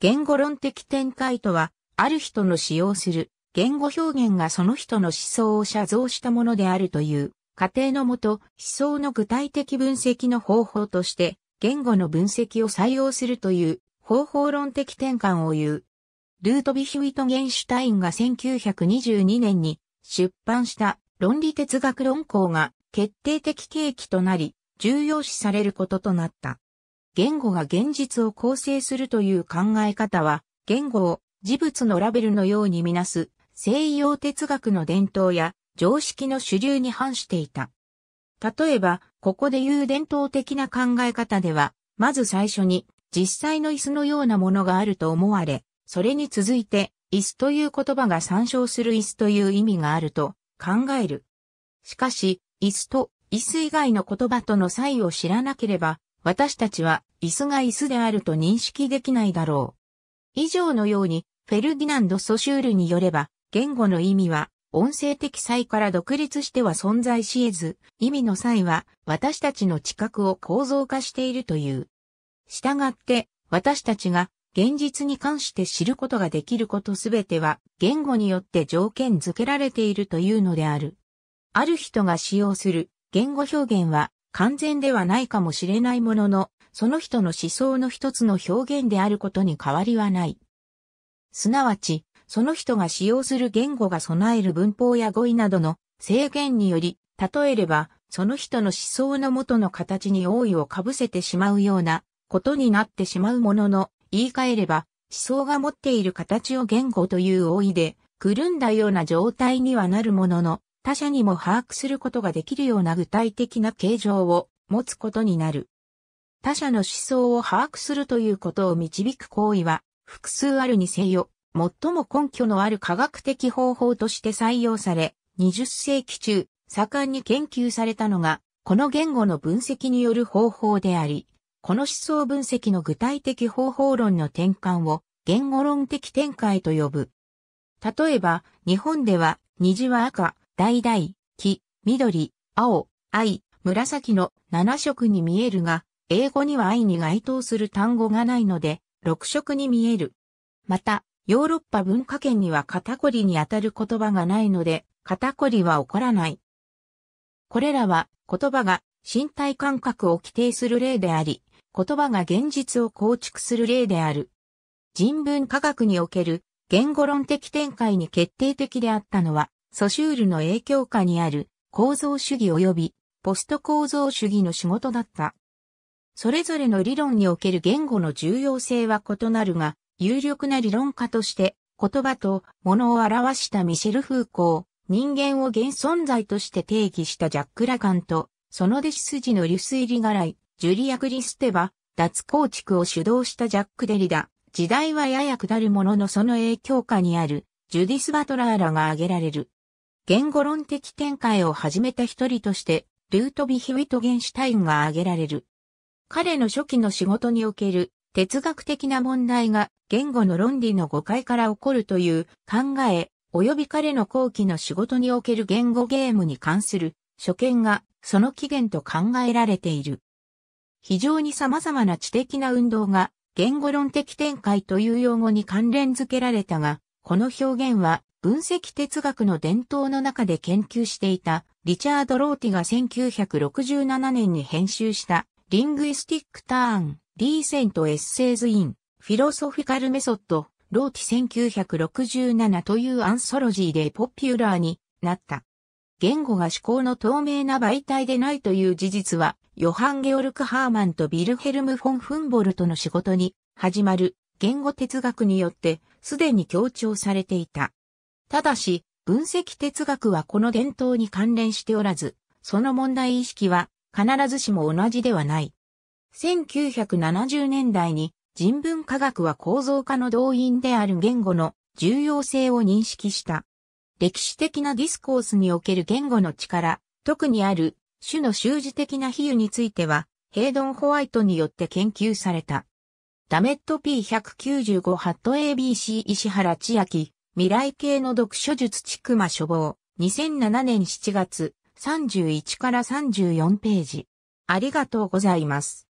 言語論的展開とは、ある人の使用する言語表現がその人の思想を写像したものであるという過程のもと、思想の具体的分析の方法として、言語の分析を採用するという方法論的転換を言う。ルートビヒュイト・ゲンシュタインが1922年に出版した論理哲学論考が決定的契機となり、重要視されることとなった。言語が現実を構成するという考え方は、言語を事物のラベルのようにみなす西洋哲学の伝統や常識の主流に反していた。例えば、ここで言う伝統的な考え方では、まず最初に実際の椅子のようなものがあると思われ、それに続いて椅子という言葉が参照する椅子という意味があると考える。しかし、椅子と椅子以外の言葉との差異を知らなければ、私たちは椅子が椅子であると認識できないだろう。以上のように、フェルディナンド・ソシュールによれば、言語の意味は、音声的際から独立しては存在し得ず、意味の際は、私たちの知覚を構造化しているという。従って、私たちが、現実に関して知ることができることすべては、言語によって条件付けられているというのである。ある人が使用する言語表現は完全ではないかもしれないものの、その人の思想の一つの表現であることに変わりはない。すなわち、その人が使用する言語が備える文法や語彙などの制限により、例えれば、その人の思想の元の形に王位をかぶせてしまうようなことになってしまうものの、言い換えれば、思想が持っている形を言語という多いで、くるんだような状態にはなるものの、他者にも把握することができるような具体的な形状を持つことになる。他者の思想を把握するということを導く行為は、複数あるにせよ、最も根拠のある科学的方法として採用され、20世紀中、盛んに研究されたのが、この言語の分析による方法であり、この思想分析の具体的方法論の転換を言語論的展開と呼ぶ。例えば、日本では、虹は赤、橙、黄、緑、青、藍、紫の7色に見えるが、英語には愛に該当する単語がないので、六色に見える。また、ヨーロッパ文化圏には肩こりにあたる言葉がないので、肩こりは起こらない。これらは言葉が身体感覚を規定する例であり、言葉が現実を構築する例である。人文科学における言語論的展開に決定的であったのは、ソシュールの影響下にある構造主義及びポスト構造主義の仕事だった。それぞれの理論における言語の重要性は異なるが、有力な理論家として、言葉と物を表したミシェル・フーコー、人間を現存在として定義したジャック・ラカンと、その弟子筋のリスイリガイ、ジュリア・クリステは、脱構築を主導したジャック・デリダ。時代はやや下るもののその影響下にある、ジュディス・バトラーらが挙げられる。言語論的展開を始めた一人として、ルートビヒウィトゲンシュタインが挙げられる。彼の初期の仕事における哲学的な問題が言語の論理の誤解から起こるという考え、及び彼の後期の仕事における言語ゲームに関する所見がその起源と考えられている。非常に様々な知的な運動が言語論的展開という用語に関連づけられたが、この表現は分析哲学の伝統の中で研究していたリチャード・ローティが1967年に編集したリングイスティックターン、リーセントエッセイズイン、フィロソフィカルメソッド、ローティ1967というアンソロジーでポピュラーになった。言語が思考の透明な媒体でないという事実は、ヨハン・ゲオルク・ハーマンとビルヘルム・フォン・フンボルトの仕事に始まる言語哲学によってすでに強調されていた。ただし、分析哲学はこの伝統に関連しておらず、その問題意識は必ずしも同じではない。1970年代に人文科学は構造化の動員である言語の重要性を認識した。歴史的なディスコースにおける言語の力、特にある種の習字的な比喩については、ヘイドン・ホワイトによって研究された。ダメット P195 ハット ABC 石原千秋、未来系の読書術ちくま書房、2007年7月、31から34ページ。ありがとうございます。